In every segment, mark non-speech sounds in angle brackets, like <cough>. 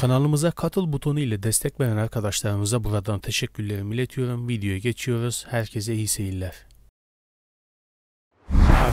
Kanalımıza katıl butonu ile destek veren arkadaşlarımıza buradan teşekkürlerimi iletiyorum. Videoya geçiyoruz. Herkese iyi seyirler.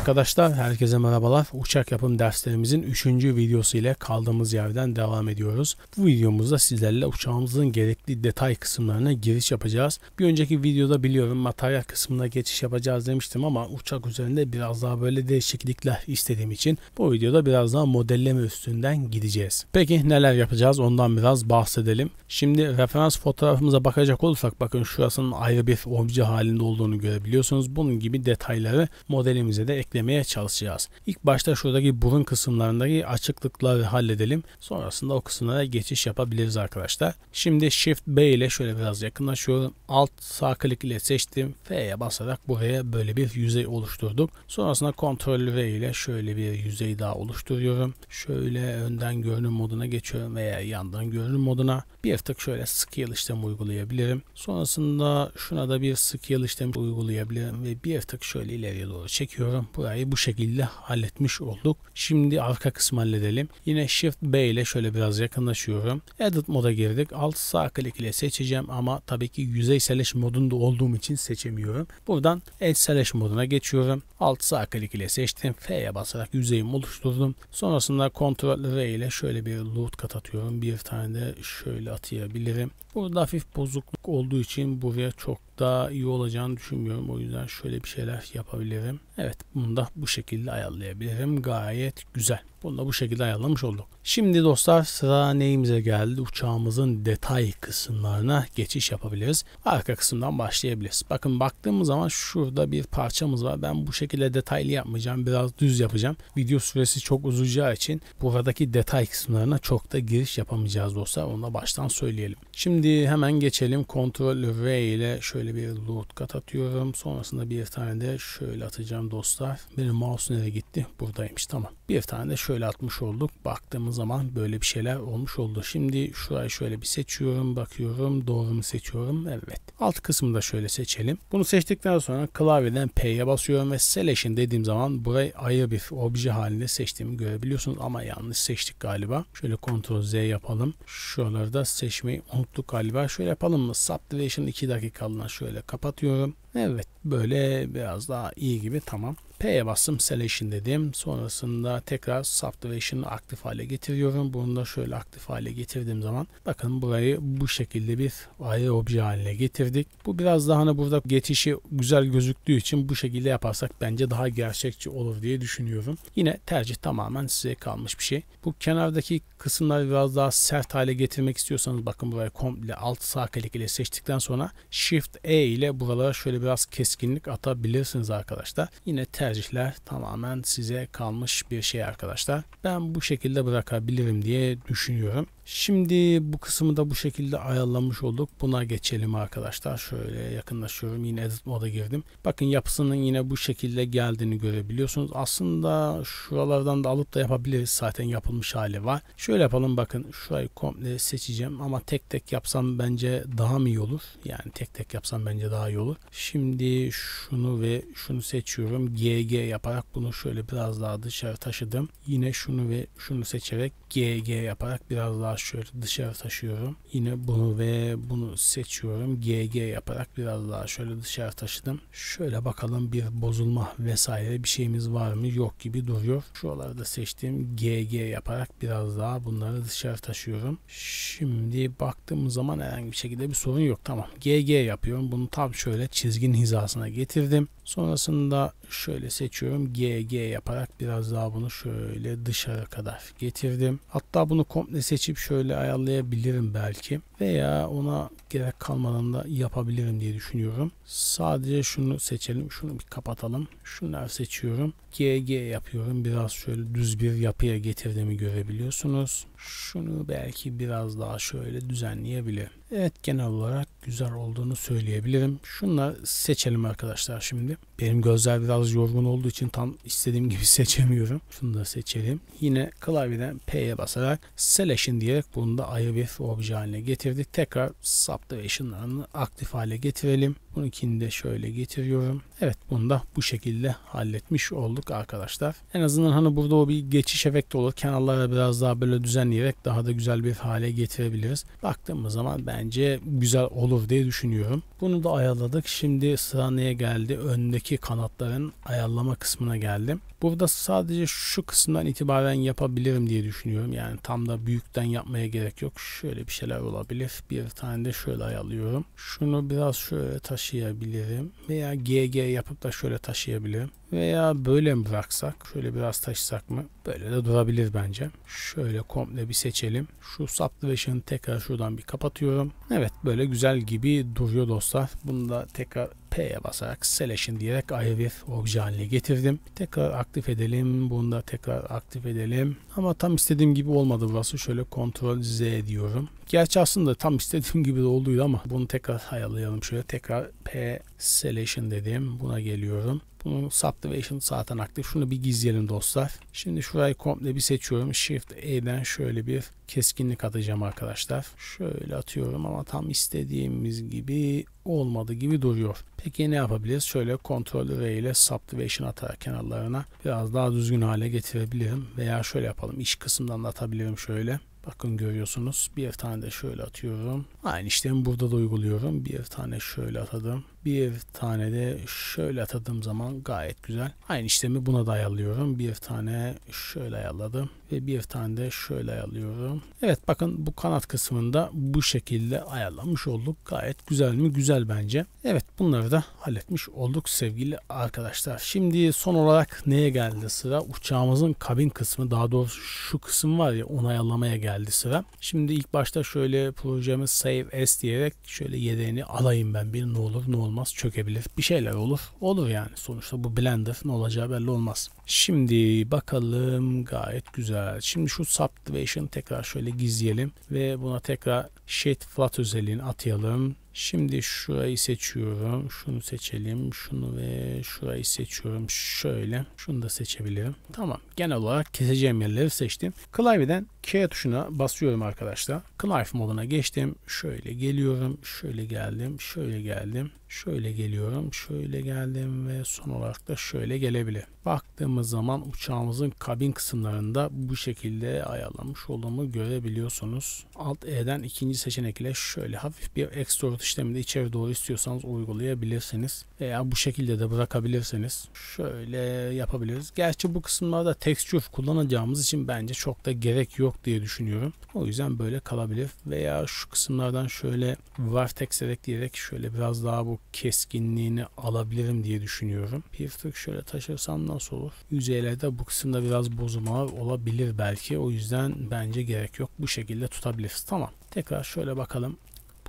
Arkadaşlar herkese merhabalar. Uçak yapım derslerimizin 3. videosu ile kaldığımız yerden devam ediyoruz. Bu videomuzda sizlerle uçağımızın gerekli detay kısımlarına giriş yapacağız. Bir önceki videoda biliyorum materyal kısmına geçiş yapacağız demiştim ama uçak üzerinde biraz daha böyle değişiklikler istediğim için bu videoda biraz daha modelleme üstünden gideceğiz. Peki neler yapacağız ondan biraz bahsedelim. Şimdi referans fotoğrafımıza bakacak olursak bakın şurasının ayrı bir obje halinde olduğunu görebiliyorsunuz. Bunun gibi detayları modelimize de ekleyebiliriz eklemeye çalışacağız. İlk başta şuradaki burun kısımlarındaki açıklıkları halledelim. Sonrasında o kısımlara geçiş yapabiliriz arkadaşlar. Şimdi Shift B ile şöyle biraz yakınlaşıyorum. Alt sağ klik ile seçtim. F'ye basarak buraya böyle bir yüzey oluşturduk. Sonrasında Ctrl V ile şöyle bir yüzey daha oluşturuyorum. Şöyle önden görünüm moduna geçiyorum veya yandan görünüm moduna. Bir tık şöyle scale işlemi uygulayabilirim. Sonrasında şuna da bir scale işlemi uygulayabilirim ve bir tık şöyle ileriye doğru çekiyorum. Burası burayı bu şekilde halletmiş olduk. Şimdi arka kısmı halledelim. Yine Shift B ile şöyle biraz yakınlaşıyorum. Edit moda girdik. Alt sağ klik ile seçeceğim ama tabii ki yüzey seleş modunda olduğum için seçemiyorum. Buradan Edge moduna geçiyorum. Alt sağ klik ile seçtim. F'ye basarak yüzeyimi oluşturdum. Sonrasında Ctrl R ile şöyle bir loot kat atıyorum. Bir tane de şöyle atayabilirim. Burada hafif bozukluk olduğu için buraya çok daha iyi olacağını düşünmüyorum. O yüzden şöyle bir şeyler yapabilirim. Evet bunu da bu şekilde ayarlayabilirim. Gayet güzel. Bunu da bu şekilde ayarlamış olduk. Şimdi dostlar sıra neyimize geldi? Uçağımızın detay kısımlarına geçiş yapabiliriz. Arka kısımdan başlayabiliriz. Bakın baktığımız zaman şurada bir parçamız var. Ben bu şekilde detaylı yapmayacağım. Biraz düz yapacağım. Video süresi çok uzayacağı için buradaki detay kısımlarına çok da giriş yapamayacağız dostlar. Onu da baştan söyleyelim. Şimdi hemen geçelim. Ctrl V ile şöyle bir load cut atıyorum. Sonrasında bir tane de şöyle atacağım dostlar. Benim mouse nereye gitti? Buradaymış. Tamam. Bir tane de şöyle atmış olduk. Baktığımız zaman böyle bir şeyler olmuş oldu. Şimdi şurayı şöyle bir seçiyorum. Bakıyorum. Doğru mu seçiyorum? Evet. Alt kısmını da şöyle seçelim. Bunu seçtikten sonra klavyeden P'ye basıyorum ve Selection dediğim zaman burayı ayrı bir obje halinde seçtiğimi görebiliyorsunuz. Ama yanlış seçtik galiba. Şöyle Ctrl Z yapalım. Şuraları da seçmeyi unuttuk galiba. Şöyle yapalım mı? Subdivision 2 dakikalığına şöyle kapatıyorum. Evet. Böyle biraz daha iyi gibi. Tamam. P'ye bastım Selection dedim. Sonrasında tekrar Subdivision'ı aktif hale getiriyorum. Bunu da şöyle aktif hale getirdiğim zaman bakın burayı bu şekilde bir ayrı obje haline getirdik. Bu biraz daha hani burada geçişi güzel gözüktüğü için bu şekilde yaparsak bence daha gerçekçi olur diye düşünüyorum. Yine tercih tamamen size kalmış bir şey. Bu kenardaki kısımları biraz daha sert hale getirmek istiyorsanız bakın buraya komple alt sağ klik ile seçtikten sonra Shift E ile buralara şöyle biraz keskinlik atabilirsiniz arkadaşlar. Yine tercih tercihler tamamen size kalmış bir şey arkadaşlar. Ben bu şekilde bırakabilirim diye düşünüyorum. Şimdi bu kısmı da bu şekilde ayarlamış olduk. Buna geçelim arkadaşlar. Şöyle yakınlaşıyorum. Yine edit moda girdim. Bakın yapısının yine bu şekilde geldiğini görebiliyorsunuz. Aslında şuralardan da alıp da yapabiliriz. Zaten yapılmış hali var. Şöyle yapalım bakın. Şurayı komple seçeceğim ama tek tek yapsam bence daha mı iyi olur? Yani tek tek yapsam bence daha iyi olur. Şimdi şunu ve şunu seçiyorum. GG yaparak bunu şöyle biraz daha dışarı taşıdım. Yine şunu ve şunu seçerek GG yaparak biraz daha şöyle dışarı taşıyorum. Yine bunu ve bunu seçiyorum. GG yaparak biraz daha şöyle dışarı taşıdım. Şöyle bakalım bir bozulma vesaire bir şeyimiz var mı? Yok gibi duruyor. Şuralarda seçtiğim GG yaparak biraz daha bunları dışarı taşıyorum. Şimdi baktığımız zaman herhangi bir şekilde bir sorun yok. Tamam. GG yapıyorum. Bunu tam şöyle çizgin hizasına getirdim. Sonrasında şöyle seçiyorum. GG yaparak biraz daha bunu şöyle dışarı kadar getirdim. Hatta bunu komple seçip şöyle ayarlayabilirim belki. Veya ona gerek kalmadan da yapabilirim diye düşünüyorum. Sadece şunu seçelim. Şunu bir kapatalım. Şunları seçiyorum. GG yapıyorum. Biraz şöyle düz bir yapıya getirdiğimi görebiliyorsunuz. Şunu belki biraz daha şöyle düzenleyebilirim. Evet genel olarak güzel olduğunu söyleyebilirim. Şunları seçelim arkadaşlar şimdi. Benim gözler biraz yorgun olduğu için tam istediğim gibi <laughs> seçemiyorum. Şunu da seçelim. Yine klavyeden P'ye basarak Selection diyerek bunu da ayrı bir obje haline getirdik. Tekrar Subdivision'larını aktif hale getirelim. Bununkini de şöyle getiriyorum. Evet bunu da bu şekilde halletmiş olduk arkadaşlar. En azından hani burada o bir geçiş efekti olur. Kenarları biraz daha böyle düzenleyerek daha da güzel bir hale getirebiliriz. Baktığımız zaman bence güzel olur diye düşünüyorum. Bunu da ayarladık. Şimdi sıra neye geldi? Öndeki kanatların ayarlama kısmına geldim. Burada sadece şu kısımdan itibaren yapabilirim diye düşünüyorum. Yani tam da büyükten yapmaya gerek yok. Şöyle bir şeyler olabilir. Bir tane de şöyle ayarlıyorum. Şunu biraz şöyle taş taşıyabilirim veya GG yapıp da şöyle taşıyabilirim veya böyle mi bıraksak şöyle biraz taşısak mı böyle de durabilir bence şöyle komple bir seçelim şu saplı subdivision'ı tekrar şuradan bir kapatıyorum evet böyle güzel gibi duruyor dostlar bunu da tekrar P'ye basarak Selection diyerek IVF obje haline getirdim. Tekrar aktif edelim. Bunu da tekrar aktif edelim. Ama tam istediğim gibi olmadı burası. Şöyle Ctrl Z diyorum. Gerçi aslında tam <laughs> istediğim gibi de olduydu ama bunu tekrar ayarlayalım. Şöyle tekrar P Selection dedim. Buna geliyorum. Bunun subdivision zaten aktif. Şunu bir gizleyelim dostlar. Şimdi şurayı komple bir seçiyorum. Shift E'den şöyle bir keskinlik atacağım arkadaşlar. Şöyle atıyorum ama tam istediğimiz gibi olmadı gibi duruyor. Peki ne yapabiliriz? Şöyle Ctrl R ile Subdivision atarak kenarlarına biraz daha düzgün hale getirebilirim. Veya şöyle yapalım. İş kısmından da atabilirim şöyle. Bakın görüyorsunuz. Bir tane de şöyle atıyorum. Aynı işlemi burada da uyguluyorum. Bir tane şöyle atadım. Bir tane de şöyle atadığım zaman gayet güzel. Aynı işlemi buna da ayarlıyorum. Bir tane şöyle ayarladım ve bir tane de şöyle ayarlıyorum. Evet bakın bu kanat kısmında bu şekilde ayarlamış olduk. Gayet güzel mi? Güzel bence. Evet bunları da halletmiş olduk sevgili arkadaşlar. Şimdi son olarak neye geldi sıra? Uçağımızın kabin kısmı daha doğrusu şu kısım var ya onu ayarlamaya geldi sıra. Şimdi ilk başta şöyle projemi save as diyerek şöyle yedeğini alayım ben bir ne olur ne olur olmaz çökebilir. Bir şeyler olur. Olur yani. Sonuçta bu blender ne olacağı belli olmaz. Şimdi bakalım gayet güzel. Şimdi şu subdivision tekrar şöyle gizleyelim ve buna tekrar shade flat özelliğini atayalım. Şimdi şurayı seçiyorum. Şunu seçelim. Şunu ve şurayı seçiyorum. Şöyle. Şunu da seçebilirim. Tamam. Genel olarak keseceğim yerleri seçtim. Klavyeden K tuşuna basıyorum arkadaşlar. Knife moduna geçtim. Şöyle geliyorum. Şöyle geldim. Şöyle geldim. Şöyle geliyorum, şöyle geldim ve son olarak da şöyle gelebilir. Baktığımız zaman uçağımızın kabin kısımlarında bu şekilde ayarlamış olduğumu görebiliyorsunuz. Alt E'den ikinci seçenekle şöyle hafif bir extort işlemi de içeri doğru istiyorsanız uygulayabilirsiniz. Veya bu şekilde de bırakabilirsiniz. Şöyle yapabiliriz. Gerçi bu kısımlarda texture kullanacağımız için bence çok da gerek yok diye düşünüyorum. O yüzden böyle kalabilir. Veya şu kısımlardan şöyle vertex ekleyerek şöyle biraz daha bu keskinliğini alabilirim diye düşünüyorum. Bir tık şöyle taşırsam nasıl olur? Yüzeylerde bu kısımda biraz bozulmalar olabilir belki. O yüzden bence gerek yok. Bu şekilde tutabiliriz. Tamam. Tekrar şöyle bakalım.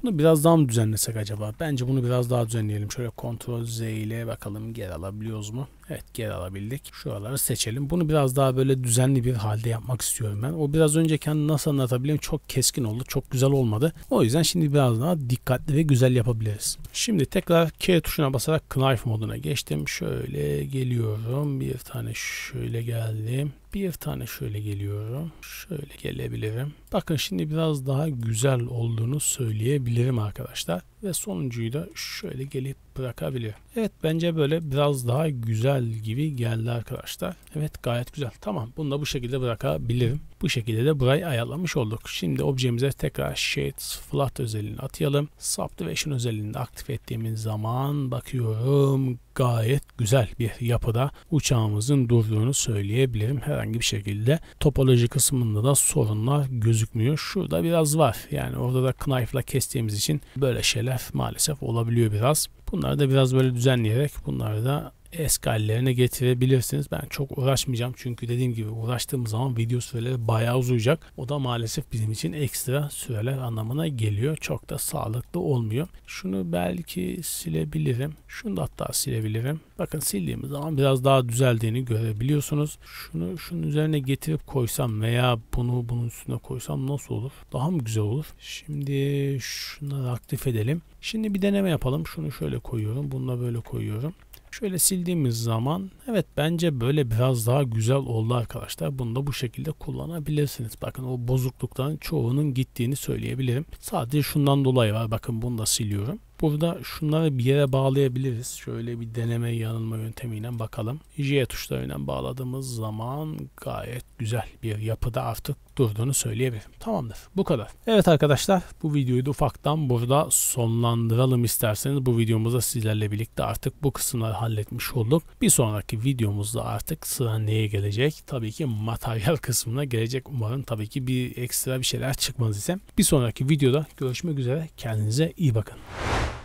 Bunu biraz daha mı düzenlesek acaba? Bence bunu biraz daha düzenleyelim. Şöyle Ctrl Z ile bakalım geri alabiliyoruz mu? Evet geri alabildik. Şuraları seçelim. Bunu biraz daha böyle düzenli bir halde yapmak istiyorum ben. O biraz önceki nasıl anlatabilirim çok keskin oldu. Çok güzel olmadı. O yüzden şimdi biraz daha dikkatli ve güzel yapabiliriz. Şimdi tekrar K tuşuna basarak Knife moduna geçtim. Şöyle geliyorum. Bir tane şöyle geldim. Bir tane şöyle geliyorum. Şöyle gelebilirim. Bakın şimdi biraz daha güzel olduğunu söyleyebilirim arkadaşlar ve sonuncuyu da şöyle gelip bırakabiliyor. Evet bence böyle biraz daha güzel gibi geldi arkadaşlar. Evet gayet güzel. Tamam bunu da bu şekilde bırakabilirim. Bu şekilde de burayı ayarlamış olduk. Şimdi objemize tekrar Shades Flat özelliğini atayalım. Subdivision özelliğini de aktif ettiğimiz zaman bakıyorum gayet güzel bir yapıda uçağımızın durduğunu söyleyebilirim. Herhangi bir şekilde topoloji kısmında da sorunlar gözükmüyor. Şurada biraz var. Yani orada da knife'la kestiğimiz için böyle şeyler maalesef olabiliyor biraz. Bunları da biraz böyle düzenleyerek bunları da eski getirebilirsiniz. Ben çok uğraşmayacağım çünkü dediğim gibi uğraştığım zaman video süreleri bayağı uzayacak. O da maalesef bizim için ekstra süreler anlamına geliyor. Çok da sağlıklı olmuyor. Şunu belki silebilirim. Şunu da hatta silebilirim. Bakın sildiğimiz zaman biraz daha düzeldiğini görebiliyorsunuz. Şunu şunun üzerine getirip koysam veya bunu bunun üstüne koysam nasıl olur? Daha mı güzel olur? Şimdi şunları aktif edelim. Şimdi bir deneme yapalım. Şunu şöyle koyuyorum. Bunu da böyle koyuyorum. Şöyle sildiğimiz zaman evet bence böyle biraz daha güzel oldu arkadaşlar. Bunu da bu şekilde kullanabilirsiniz. Bakın o bozukluktan çoğunun gittiğini söyleyebilirim. Sadece şundan dolayı var. Bakın bunu da siliyorum. Burada şunları bir yere bağlayabiliriz. Şöyle bir deneme yanılma yöntemiyle bakalım. J tuşlarıyla bağladığımız zaman gayet güzel bir yapıda artık durduğunu söyleyebilirim. Tamamdır. Bu kadar. Evet arkadaşlar bu videoyu da ufaktan burada sonlandıralım isterseniz. Bu videomuzda sizlerle birlikte artık bu kısımları halletmiş olduk. Bir sonraki videomuzda artık sıra neye gelecek? Tabii ki materyal <laughs> kısmına gelecek. Umarım tabii ki bir ekstra bir şeyler çıkmaz ise. Bir sonraki videoda görüşmek üzere. Kendinize iyi bakın.